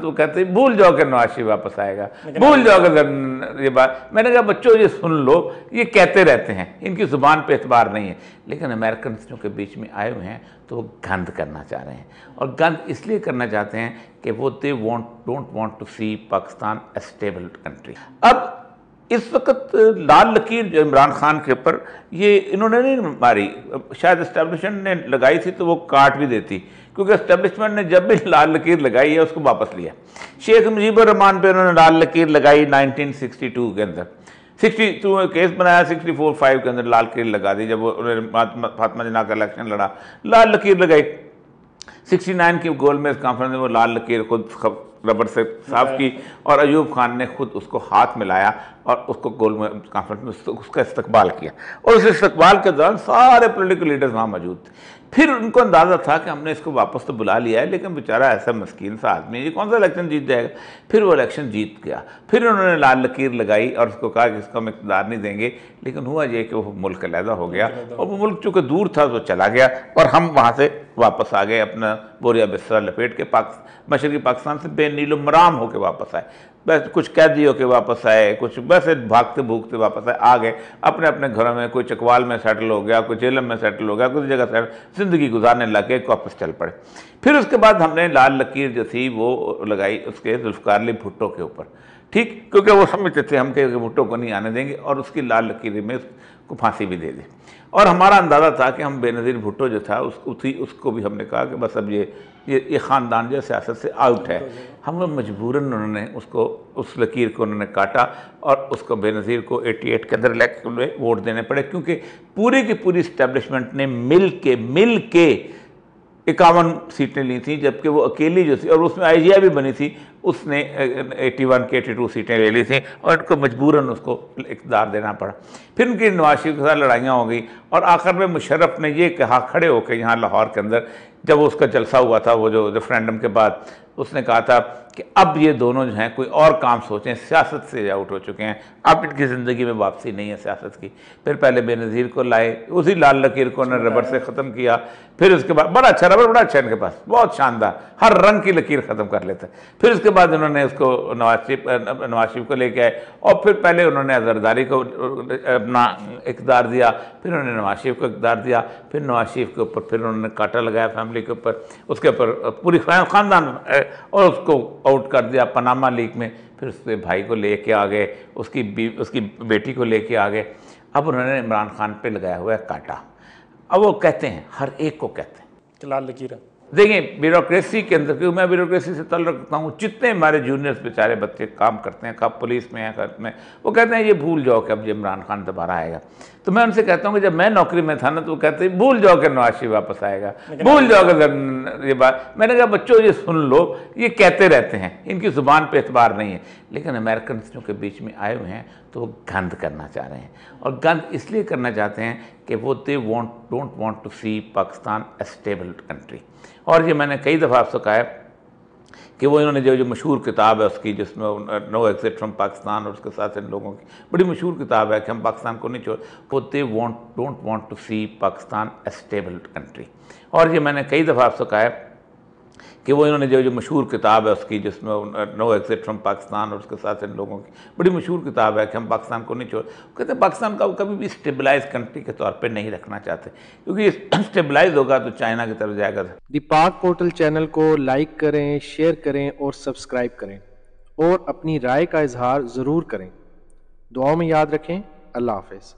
तो कहते भूल जाओ कि नवाशी वापस आएगा भूल जाओ कि ये बात मैंने कहा बच्चों ये सुन लो ये कहते रहते हैं इनकी ज़ुबान पे एतबार नहीं है लेकिन अमेरिकन के बीच में आए हुए हैं तो वो गंद करना चाह रहे हैं और गंद इसलिए करना चाहते हैं कि वो they want don't want to see Pakistan a stable country अब इस वक्त लाल लकीर जो इमरान खान के ऊपर ये इन्होंने नहीं मारी शायद इस्टेब्लिशमेंट ने लगाई थी तो वो काट भी देती क्योंकि इस्टेब्लिशमेंट ने जब भी लाल लकीर लगाई है उसको वापस लिया शेख मुजीबर रहमान पे उन्होंने लाल लकीर लगाई 1962 के अंदर 62 में केस बनाया 64 फाइव के अंदर लाल लकीर लगा दी जब उन्होंने फातमा जना का इलेक्शन लड़ा लाल लकीर लगाई सिक्सटी की गोल में कॉन्फ्रेंस में वो लाल लकीर खुद रबर से साफ की और अयूब खान ने खुद उसको हाथ मिलाया और उसको गोल में कॉन्फ्रेंस में उसका इस्तकबाल किया और उस इस्तकबाल के दौरान सारे पोलिटिकल लीडर्स वहाँ मौजूद थे फिर उनको अंदाज़ा था कि हमने इसको वापस तो बुला लिया है लेकिन बेचारा ऐसा मस्किन सा आदमी ये कौन सा इलेक्शन जीत जाएगा फिर वो इलेक्शन जीत गया फिर उन्होंने लाल लकीर लगाई और उसको कहा कि इसको हम इकतदार नहीं देंगे लेकिन हुआ ये कि वो मुल्क अलहदा हो गया और वो मुल्क चूँकि दूर था तो चला गया और हम वहाँ से वापस आ गए अपना बोरिया बिस्तरा लपेट के पाक मशरकी पाकिस्तान से बेनीलो मराम होकर वापस आए बस कुछ कैदी होकर वापस आए कुछ बस भागते भूगते वापस आए आ गए अपने अपने घरों में कोई चकवाल में सेटल हो गया कोई जेलम में सेटल हो गया कुछ जगह सेटल ज़िंदगी गुजारने लगे वापस चल पड़े फिर उसके बाद हमने लाल लकीर जो थी वो लगाई उसके जुल्फकारली भुट्टो के ऊपर ठीक क्योंकि वो समझते थे हम कहीं भुट्टो को नहीं आने देंगे और उसकी लाल लकीरें में उसको फांसी भी दे दी और हमारा अंदाज़ा था कि हम बेनज़ीर भुट्टो जो था उस उसी उसको भी हमने कहा कि बस अब ये ये ये ख़ानदान जो सियासत से आउट है हम लोग मजबूरन उन्होंने उसको उस लकीर को उन्होंने काटा और उसको बेनज़ीर को 88 के अंदर इलेक्ट वोट देने पड़े क्योंकि पूरी की पूरी इस्टेब्लिशमेंट ने मिल के मिल के इक्यावन सीटें ली थी जबकि वो अकेली जो थी और उसमें आई भी बनी थी उसने एट्टी वन के एटी टू सीटें ले ली थी और इनको मजबूरन उसको इकदार देना पड़ा फिर उनकी नवाज शरीफ के साथ लड़ाइयाँ हो गई और आखिर में मुशरफ ने ये कहा खड़े होकर यहाँ लाहौर के अंदर जब उसका जलसा हुआ था वो जो रेफरेंडम के बाद उसने कहा था कि अब ये दोनों जो हैं कोई और काम सोचें सियासत से आउट हो चुके हैं अब इनकी ज़िंदगी में वापसी नहीं है सियासत की फिर पहले बेनज़ीर को लाए उसी लाल लकीर को उन्होंने रबर से ख़त्म किया फिर उसके बाद बड़ा अच्छा रबर बड़ा अच्छा इनके पास बहुत शानदार हर रंग की लकीर ख़त्म कर लेते फिर उसके बाद उन्होंने उसको नवाज शरीफ नवाज शरीफ को लेके आए और फिर पहले उन्होंने अजरदारी को अपना इकदार दिया फिर उन्होंने नवाज शरीफ को इकदार दिया फिर नवाज शरीफ के ऊपर फिर उन्होंने काटा लगाया फैमिली के ऊपर उसके ऊपर पूरी ख़ानदान और उसको आउट कर दिया पनामा लीग में फिर उसके भाई को ले कर आ गए उसकी उसकी बेटी को ले कर आ गए अब उन्होंने इमरान खान पर लगाया हुआ है काटा अब वो कहते हैं हर एक को कहते हैं लाल लकीरा देखिए ब्यूरोक्रेसी के अंदर क्योंकि मैं ब्यूरोक्रेसी से तल रखता हूँ जितने हमारे जूनियर्स बेचारे बच्चे काम करते हैं कब पुलिस में या में वो कहते हैं ये भूल जाओ कि अब इमरान खान दोबारा आएगा तो मैं उनसे कहता हूँ कि जब मैं नौकरी में था ना तो वो कहते हैं भूल जाओ कि नवाशी वापस आएगा भूल जाओ कि ये बात मैंने कहा बच्चों ये सुन लो ये कहते रहते हैं इनकी ज़ुबान पर एतबार नहीं है लेकिन अमेरिकन के बीच में आए हुए हैं तो वो गंद करना चाह रहे हैं और गंद इसलिए करना चाहते हैं कि वो they want don't want to see Pakistan a stable country और ये मैंने कई दफ़ा आपसे कहा है कि वो इन्होंने जो जो मशहूर किताब है उसकी जिसमें नो एग्जिट फ्रॉम पाकिस्तान और उसके साथ इन लोगों की बड़ी मशहूर किताब है कि हम पाकिस्तान को नहीं छोड़ वो they want don't want to see Pakistan a stable country और ये मैंने कई दफ़ा आपसे कहा है कि वो इन्होंने जो जो मशहूर किताब है उसकी जिसमें नो एग्जिट फ्रॉम पाकिस्तान और उसके साथ इन लोगों की बड़ी मशहूर किताब है कि हम पाकिस्तान को नहीं छोड़ कहते हैं पाकिस्तान का कभी भी स्टेबलाइज कंट्री के तौर पर नहीं रखना चाहते क्योंकि स्टेबलाइज होगा तो चाइना की तरफ जाएगा तो। दीपाक पोर्टल चैनल को लाइक करें शेयर करें और सब्सक्राइब करें और अपनी राय का इजहार ज़रूर करें दुआओं में याद रखें अल्लाह हाफिज़